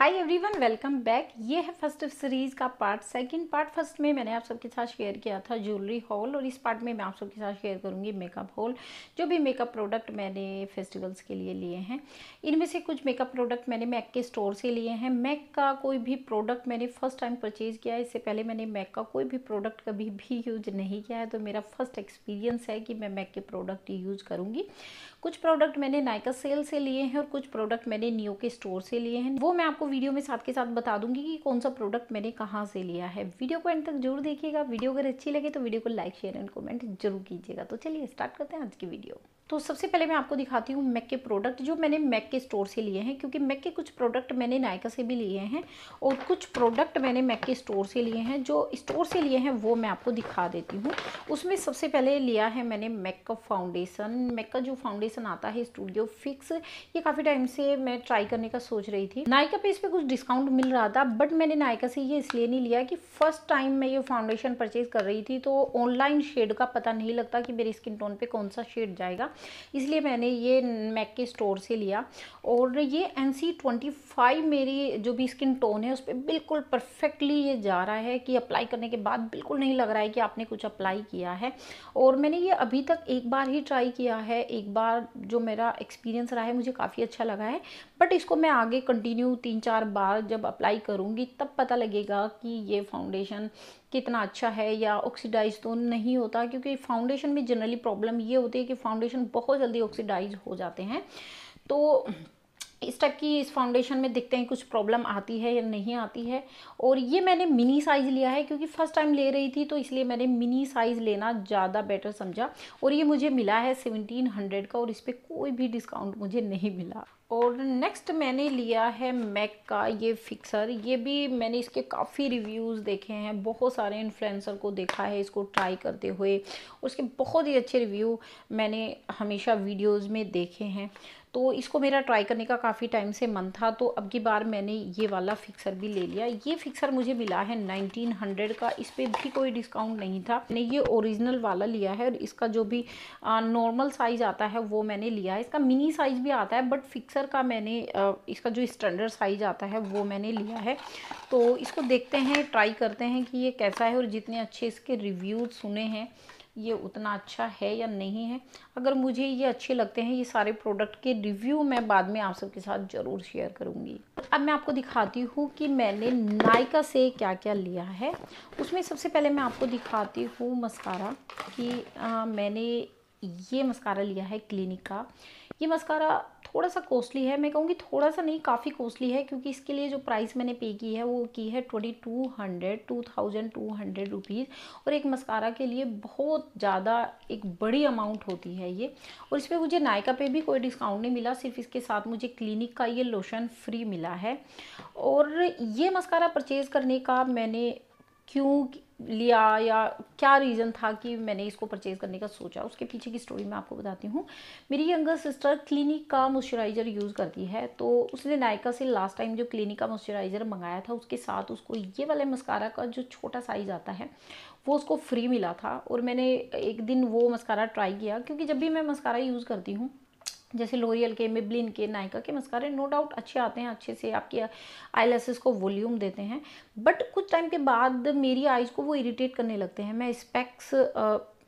hi everyone welcome back ये है first series का पार्ट सेकंड पार्ट फर्स्ट में मैंने आप सबके साथ शेयर किया था ज्वेलरी हॉल और इस पार्ट में मैं आप सबके साथ शेयर करूंगी मेकअप हॉल जो भी मेकअप प्रोडक्ट मैंने फेस्टिवल्स के लिए लिए हैं इनमें से कुछ मेकअप प्रोडक्ट मैंने मैक के स्टोर से लिए हैं मैक का कोई भी प्रोडक्ट मैंने फ़र्स्ट टाइम परचेज़ किया है इससे पहले मैंने मैक का कोई भी प्रोडक्ट कभी भी यूज नहीं किया है तो मेरा फर्स्ट एक्सपीरियंस है कि मैं मैक के प्रोडक्ट यूज़ करूँगी कुछ प्रोडक्ट मैंने नायका सेल से लिए हैं और कुछ प्रोडक्ट मैंने नियो के स्टोर से लिए हैं वो मैं आपको वीडियो में साथ के साथ बता दूंगी कि कौन सा प्रोडक्ट मैंने कहाँ से लिया है वीडियो को एंड तक जरूर देखिएगा वीडियो अगर अच्छी लगे तो वीडियो को लाइक शेयर एंड कमेंट जरूर कीजिएगा तो चलिए स्टार्ट करते हैं आज की वीडियो तो सबसे पहले मैं आपको दिखाती हूँ मैक के प्रोडक्ट जो मैंने मैक के स्टोर से लिए हैं क्योंकि मैक के कुछ प्रोडक्ट मैंने नायका से भी लिए हैं और कुछ प्रोडक्ट मैंने मैक के स्टोर से लिए हैं जो स्टोर से लिए हैं वो मैं आपको दिखा देती हूँ उसमें सबसे पहले लिया है मैंने मैक का फाउंडेशन मैक का जो फाउंडेशन आता है स्टूडियो फिक्स ये काफ़ी टाइम से मैं ट्राई करने का सोच रही थी नायका पर इस पर कुछ डिस्काउंट मिल रहा था बट मैंने नायका से ये इसलिए नहीं लिया कि फर्स्ट टाइम मैं ये फाउंडेशन परचेज़ कर रही थी तो ऑनलाइन शेड का पता नहीं लगता कि मेरी स्किन टोन पर कौन सा शेड जाएगा इसलिए मैंने ये मैक के स्टोर से लिया और ये एन सी ट्वेंटी फाइव मेरी जो भी स्किन टोन है उस पर बिल्कुल परफेक्टली ये जा रहा है कि अप्लाई करने के बाद बिल्कुल नहीं लग रहा है कि आपने कुछ अप्लाई किया है और मैंने ये अभी तक एक बार ही ट्राई किया है एक बार जो मेरा एक्सपीरियंस रहा है मुझे काफ़ी अच्छा लगा है बट इसको मैं आगे कंटिन्यू तीन चार बार जब अप्लाई करूँगी तब पता लगेगा कि ये फाउंडेशन कितना अच्छा है या ऑक्सीडाइज तो नहीं होता क्योंकि फाउंडेशन में जनरली प्रॉब्लम ये होती है कि फाउंडेशन बहुत जल्दी ऑक्सीडाइज हो जाते हैं तो इस टाइप की इस फाउंडेशन में देखते हैं कुछ प्रॉब्लम आती है या नहीं आती है और ये मैंने मिनी साइज़ लिया है क्योंकि फ़र्स्ट टाइम ले रही थी तो इसलिए मैंने मिनी साइज़ लेना ज़्यादा बेटर समझा और ये मुझे मिला है सेवनटीन हंड्रेड का और इस पर कोई भी डिस्काउंट मुझे नहीं मिला और नेक्स्ट मैंने लिया है मैक का ये फिक्सर ये भी मैंने इसके काफ़ी रिव्यूज़ देखे हैं बहुत सारे इन्फ्लुएंसर को देखा है इसको ट्राई करते हुए उसके बहुत ही अच्छे रिव्यू मैंने हमेशा वीडियोस में देखे हैं तो इसको मेरा ट्राई करने का काफ़ी टाइम से मन था तो अब की बार मैंने ये वाला फिक्सर भी ले लिया ये फिक्सर मुझे मिला है 1900 का इस पर भी कोई डिस्काउंट नहीं था मैंने ये ओरिजिनल वाला लिया है और इसका जो भी नॉर्मल साइज़ आता है वो मैंने लिया है इसका मिनी साइज़ भी आता है बट फिक्सर का मैंने आ, इसका जो स्टैंडर्ड साइज़ आता है वो मैंने लिया है तो इसको देखते हैं ट्राई करते हैं कि ये कैसा है और जितने अच्छे इसके रिव्यूज़ सुने हैं ये उतना अच्छा है या नहीं है अगर मुझे ये अच्छे लगते हैं ये सारे प्रोडक्ट के रिव्यू मैं बाद में आप सबके साथ ज़रूर शेयर करूँगी अब मैं आपको दिखाती हूँ कि मैंने नायका से क्या क्या लिया है उसमें सबसे पहले मैं आपको दिखाती हूँ मस्कारा कि आ, मैंने ये मस्कारा लिया है क्लिनिक का ये मस्कारा थोड़ा सा कॉस्टली है मैं कहूँगी थोड़ा सा नहीं काफ़ी कॉस्टली है क्योंकि इसके लिए जो प्राइस मैंने पे की है वो की है twenty two hundred two thousand two hundred rupees और एक मस्कारा के लिए बहुत ज़्यादा एक बड़ी अमाउंट होती है ये और इसमें मुझे नायका पे भी कोई डिस्काउंट नहीं मिला सिर्फ इसके साथ मुझे क्लिनिक का ये लोशन फ्री मिला है और ये मस्कारा परचेज़ करने का मैंने क्यों लिया या क्या रीज़न था कि मैंने इसको परचेज़ करने का सोचा उसके पीछे की स्टोरी मैं आपको बताती हूँ मेरी यंगर सिस्टर क्लिनिक का मॉइस्चराइज़र यूज़ करती है तो उसने नायका से लास्ट टाइम जो क्लिनिक का मॉइस्चराइज़र मंगाया था उसके साथ उसको ये वाला मस्कारा का जो छोटा साइज़ आता है वो उसको फ्री मिला था और मैंने एक दिन वो मस्कारा ट्राई किया क्योंकि जब भी मैं मस्कारा यूज़ करती हूँ जैसे लोरियल के मिबलिन के नायका के मस्कारे नो डाउट अच्छे आते हैं अच्छे से आपकी आई को वॉल्यूम देते हैं बट कुछ टाइम के बाद मेरी आइज़ को वो इरीटेट करने लगते हैं मैं स्पेक्स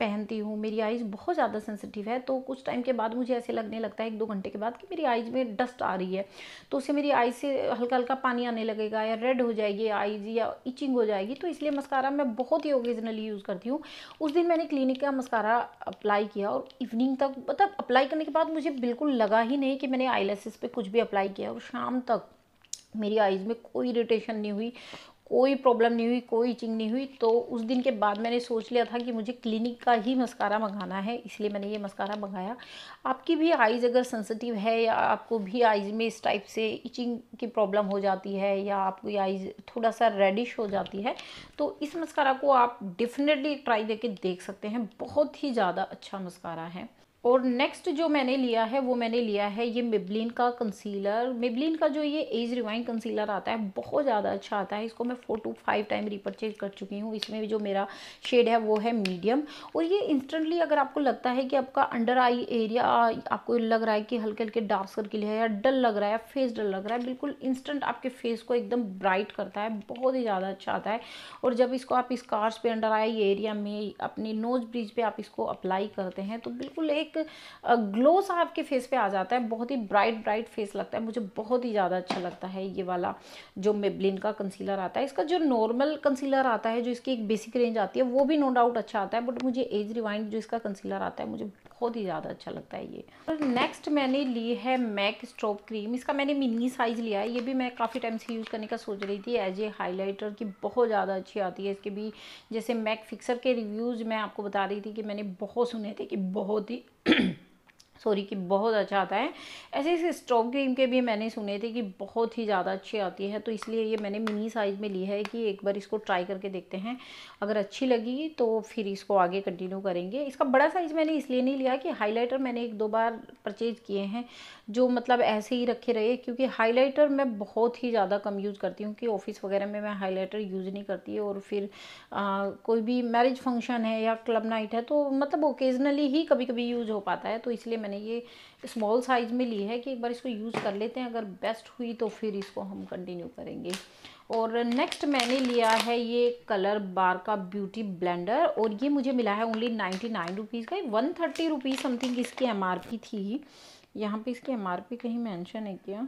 पहनती हूँ मेरी आइज़ बहुत ज़्यादा सेंसिटिव है तो कुछ टाइम के बाद मुझे ऐसे लगने लगता है एक दो घंटे के बाद कि मेरी आइज़ में डस्ट आ रही है तो उससे मेरी आइज़ से हल्का हल्का पानी आने लगेगा या रेड हो जाएगी आइज़ या इचिंग हो जाएगी तो इसलिए मस्कारा मैं बहुत ही ओकेजनली यूज़ करती हूँ उस दिन मैंने क्लिनिक का मस्कारा अप्लाई किया और इवनिंग तक मतलब अप्लाई करने के बाद मुझे बिल्कुल लगा ही नहीं कि मैंने आईलेसिस पर कुछ भी अप्लाई किया और शाम तक मेरी आइज़ में कोई इरिटेशन नहीं हुई कोई प्रॉब्लम नहीं हुई कोई इचिंग नहीं हुई तो उस दिन के बाद मैंने सोच लिया था कि मुझे क्लिनिक का ही मस्कारा मंगाना है इसलिए मैंने ये मस्कारा मंगाया आपकी भी आइज़ अगर सेंसिटिव है या आपको भी आइज़ में इस टाइप से इचिंग की प्रॉब्लम हो जाती है या आपकी आइज़ थोड़ा सा रेडिश हो जाती है तो इस मस्कारा को आप डेफिनेटली ट्राई करके देख सकते हैं बहुत ही ज़्यादा अच्छा मस्कारा है और नेक्स्ट जो मैंने लिया है वो मैंने लिया है ये मिबलिन का कंसीलर मिबलिन का जो ये एज रिवाइंड कंसीलर आता है बहुत ज़्यादा अच्छा आता है इसको मैं four to five time repurchase कर चुकी हूँ इसमें जो मेरा शेड है वो है मीडियम और ये इंस्टेंटली अगर आपको लगता है कि आपका अंडर आई एरिया आपको लग रहा है कि हल्के हल्के डार्क सर्किल है या डल लग रहा है फेस डल लग रहा है बिल्कुल इंस्टेंट आपके फेस को एकदम ब्राइट करता है बहुत ही ज़्यादा अच्छा आता है और जब इसको आप स्कार्स पर अंडर आई एरिया में अपने नोज ब्रिज पर आप इसको अप्लाई करते हैं तो बिल्कुल एक एक ग्लो सा आपके फेस पे आ जाता है बहुत ही ब्राइट ब्राइट फेस लगता है मुझे बहुत ही ज़्यादा अच्छा लगता है ये वाला जो मेबलिन का कंसीलर आता है इसका जो नॉर्मल कंसीलर आता है जो इसकी एक बेसिक रेंज आती है वो भी नो डाउट अच्छा आता है बट मुझे एज रिवाइंड जो इसका कंसीलर आता है मुझे बहुत ही ज़्यादा अच्छा लगता है ये और नेक्स्ट मैंने ली है मैक स्ट्रोप क्रीम इसका मैंने मिनी साइज़ लिया है ये भी मैं काफ़ी टाइम से यूज़ करने का सोच रही थी एज ए हाईलाइटर की बहुत ज़्यादा अच्छी आती है इसके भी जैसे मैक फिक्सर के रिव्यूज़ मैं आपको बता रही थी कि मैंने बहुत सुने थे कि बहुत ही सॉरी कि बहुत अच्छा आता है ऐसे ऐसे स्ट्रॉक क्रीम के भी मैंने सुने थे कि बहुत ही ज़्यादा अच्छी आती है तो इसलिए ये मैंने मिनी साइज़ में ली है कि एक बार इसको ट्राई करके देखते हैं अगर अच्छी लगी तो फिर इसको आगे कंटिन्यू करेंगे इसका बड़ा साइज़ मैंने इसलिए नहीं लिया कि हाईलाइटर मैंने एक दो बार परचेज किए हैं जो मतलब ऐसे ही रखे रहे क्योंकि हाईलाइटर मैं बहुत ही ज़्यादा कम यूज़ करती हूँ कि ऑफिस वगैरह में मैं हाईलाइटर यूज़ नहीं करती और फिर आ, कोई भी मैरिज फंक्शन है या क्लब नाइट है तो मतलब ओकेजनली ही कभी कभी यूज़ हो पाता है तो इसलिए मैंने मैंने ये स्मॉल साइज़ में ली है कि एक बार इसको यूज़ कर लेते हैं अगर बेस्ट हुई तो फिर इसको हम कंटिन्यू करेंगे और नेक्स्ट मैंने लिया है ये कलर बार का ब्यूटी ब्लेंडर और ये मुझे मिला है ओनली नाइन्टी नाइन रुपीज़ का वन थर्टी रुपीज़ समथिंग इसकी एम थी यहाँ पे इसकी एम कहीं मैंशन है क्या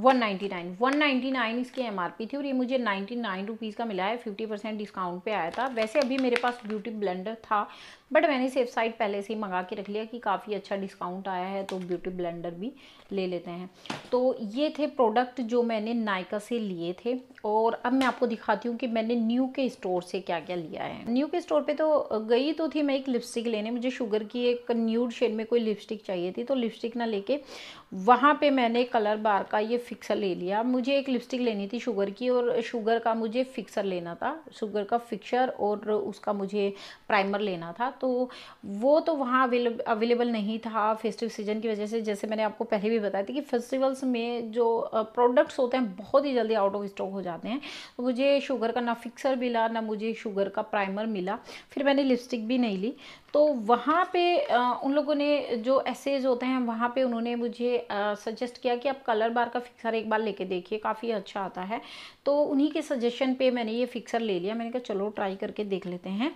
one ninety nine one ninety nine इसकी एम आर पी थी और ये मुझे नाइन्टी नाइन रुपीज़ का मिला है फिफ्टी परसेंट डिस्काउंट पे आया था वैसे अभी मेरे पास ब्यूटी ब्लेंडर था बट मैंने सेफ साइड पहले से ही मंगा के रख लिया कि काफ़ी अच्छा डिस्काउंट आया है तो ब्यूटी ब्लेंडर भी ले लेते हैं तो ये थे प्रोडक्ट जो मैंने नायका से लिए थे और अब मैं आपको दिखाती हूँ कि मैंने न्यू के स्टोर से क्या क्या लिया है न्यू के स्टोर पर तो गई तो थी मैं एक लिपस्टिक लेने मुझे शुगर की एक न्यूड शेड में कोई लिपस्टिक चाहिए थी तो लिपस्टिक ना लेके वहाँ पर मैंने कलर बार का ये फिक्सर ले लिया मुझे एक लिपस्टिक लेनी थी शुगर की और शुगर का मुझे फिक्सर लेना था शुगर का फिक्सर और उसका मुझे प्राइमर लेना था तो वो तो वहाँ अवेलेबल नहीं था फेस्टिव सीजन की वजह से जैसे मैंने आपको पहले भी बताया था कि फेस्टिवल्स में जो प्रोडक्ट्स होते हैं बहुत ही जल्दी आउट ऑफ स्टॉक हो जाते हैं तो मुझे शुगर का ना फिक्सर मिला ना मुझे शुगर का प्राइमर मिला फिर मैंने लिपस्टिक भी नहीं ली तो वहाँ पे उन लोगों ने जो एसेज होते हैं वहाँ पे उन्होंने मुझे सजेस्ट किया कि आप कलर बार का फिक्सर एक बार लेके देखिए काफ़ी अच्छा आता है तो उन्हीं के सजेशन पे मैंने ये फिक्सर ले लिया मैंने कहा चलो ट्राई करके देख लेते हैं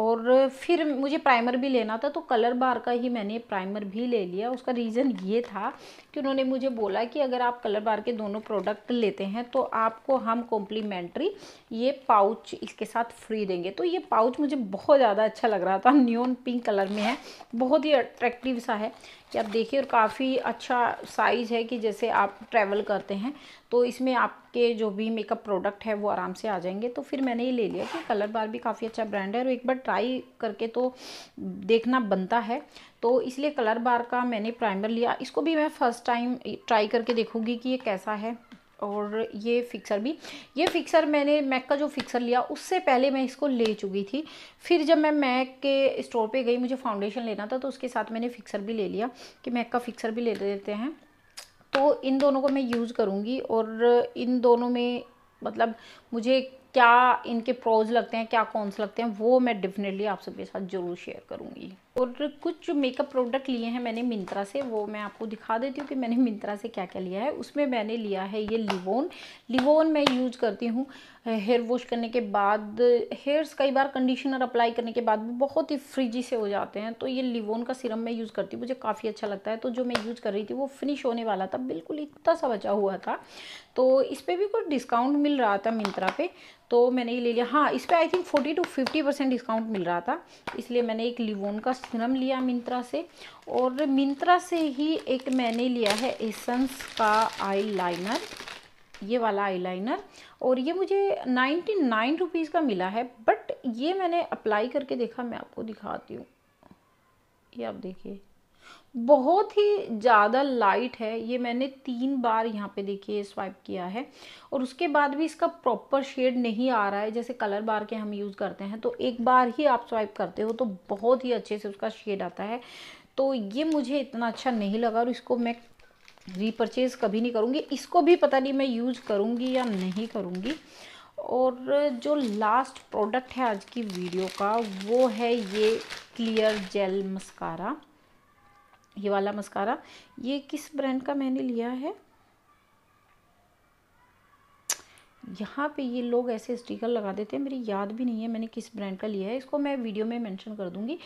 और फिर मुझे प्राइमर भी लेना था तो कलर बार का ही मैंने प्राइमर भी ले लिया उसका रीज़न ये था कि उन्होंने मुझे बोला कि अगर आप कलर बार के दोनों प्रोडक्ट लेते हैं तो आपको हम कॉम्प्लीमेंट्री ये पाउच इसके साथ फ्री देंगे तो ये पाउच मुझे बहुत ज़्यादा अच्छा लग रहा था न्यून पिंक कलर में है बहुत ही अट्रैक्टिव सा है कि आप देखिए और काफ़ी अच्छा साइज़ है कि जैसे आप ट्रैवल करते हैं तो इसमें आपके जो भी मेकअप प्रोडक्ट है वो आराम से आ जाएंगे तो फिर मैंने ये ले लिया कि कलर बार भी काफ़ी अच्छा ब्रांड है और एक बार ट्राई करके तो देखना बनता है तो इसलिए कलर बार का मैंने प्राइमर लिया इसको भी मैं फ़र्स्ट टाइम ट्राई करके देखूँगी कि ये कैसा है और ये फिक्सर भी ये फिक्सर मैंने मैक का जो फिक्सर लिया उससे पहले मैं इसको ले चुकी थी फिर जब मैं मैक के स्टोर पे गई मुझे फाउंडेशन लेना था तो उसके साथ मैंने फिक्सर भी ले लिया कि मैक का फिक्सर भी ले लेते हैं तो इन दोनों को मैं यूज़ करूँगी और इन दोनों में मतलब मुझे क्या इनके प्रोज लगते हैं क्या कौनस लगते हैं वो मैं डेफिनेटली आप सबके साथ जरूर शेयर करूंगी और कुछ जो मेकअप प्रोडक्ट लिए हैं मैंने मिंत्रा से वो मैं आपको दिखा देती हूँ कि मैंने मिंत्रा से क्या क्या लिया है उसमें मैंने लिया है ये लिवोन लिवोन मैं यूज करती हूँ हेयर वॉश करने के बाद हेयर्स कई बार कंडीशनर अप्लाई करने के बाद भी बहुत ही फ्रिजी से हो जाते हैं तो ये लिवोन का सिरम मैं यूज़ करती हूँ मुझे काफ़ी अच्छा लगता है तो जो मैं यूज़ कर रही थी वो फिनिश होने वाला था बिल्कुल इतना सा बचा हुआ था तो इस पर भी कुछ डिस्काउंट मिल रहा था मिंत्रा मिंत्रा पे तो मैंने ये ले लिया हाँ इस पर I think forty to fifty percent discount मिल रहा था इसलिए मैंने एक लिवोन का सिरम लिया मिंत्रा से और मिंत्रा से ही एक मैंने लिया है एसेंस का आईलाइनर ये वाला आईलाइनर और ये मुझे नाइन्टी नाइन रुपीज़ का मिला है बट ये मैंने अप्लाई करके देखा मैं आपको दिखाती हूँ ये आप देखिए बहुत ही ज़्यादा लाइट है ये मैंने तीन बार यहाँ पे देखिए स्वाइप किया है और उसके बाद भी इसका प्रॉपर शेड नहीं आ रहा है जैसे कलर बार के हम यूज़ करते हैं तो एक बार ही आप स्वाइप करते हो तो बहुत ही अच्छे से उसका शेड आता है तो ये मुझे इतना अच्छा नहीं लगा और इसको मैं रीपरचेज़ कभी नहीं करूँगी इसको भी पता नहीं मैं यूज़ करूँगी या नहीं करूँगी और जो लास्ट प्रोडक्ट है आज की वीडियो का वो है ये क्लियर जेल मस्कारा ये वाला मस्कारा ये किस ब्रांड का मैंने लिया है यहाँ पे ये लोग ऐसे स्टिकर लगा देते हैं मेरी याद भी नहीं है मैंने किस ब्रांड का लिया है इसको मैं वीडियो में मेंशन कर दूँगी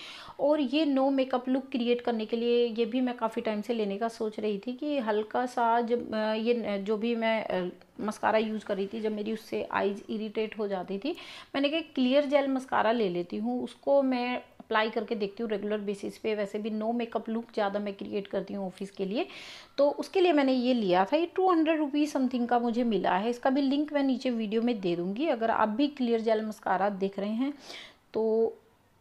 और ये नो मेकअप लुक क्रिएट करने के लिए ये भी मैं काफ़ी टाइम से लेने का सोच रही थी कि हल्का सा जब ये जो भी मैं मस्कारा यूज़ कर रही थी जब मेरी उससे आईज इरीटेट हो जाती थी मैंने कहा क्लियर जेल मस्कारा ले लेती हूँ उसको मैं अप्लाई करके देखती हूँ रेगुलर बेसिस पे वैसे भी नो मेकअप लुक ज़्यादा मैं क्रिएट करती हूँ ऑफिस के लिए तो उसके लिए मैंने ये लिया था ये टू हंड्रेड रुपीज़ समथिंग का मुझे मिला है इसका भी लिंक मैं नीचे वीडियो में दे दूँगी अगर आप भी क्लियर जेल मस्कारा देख रहे हैं तो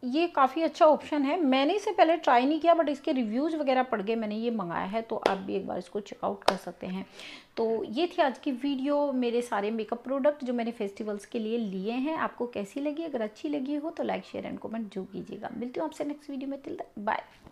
ये काफ़ी अच्छा ऑप्शन है मैंने इसे पहले ट्राई नहीं किया बट इसके रिव्यूज़ वगैरह पढ़ गए मैंने ये मंगाया है तो आप भी एक बार इसको चेकआउट कर सकते हैं तो ये थी आज की वीडियो मेरे सारे मेकअप प्रोडक्ट जो मैंने फेस्टिवल्स के लिए लिए हैं आपको कैसी लगी अगर अच्छी लगी हो तो लाइक शेयर एंड कमेंट जो कीजिएगा मिलती हूँ आपसे नेक्स्ट वीडियो में तिल बाय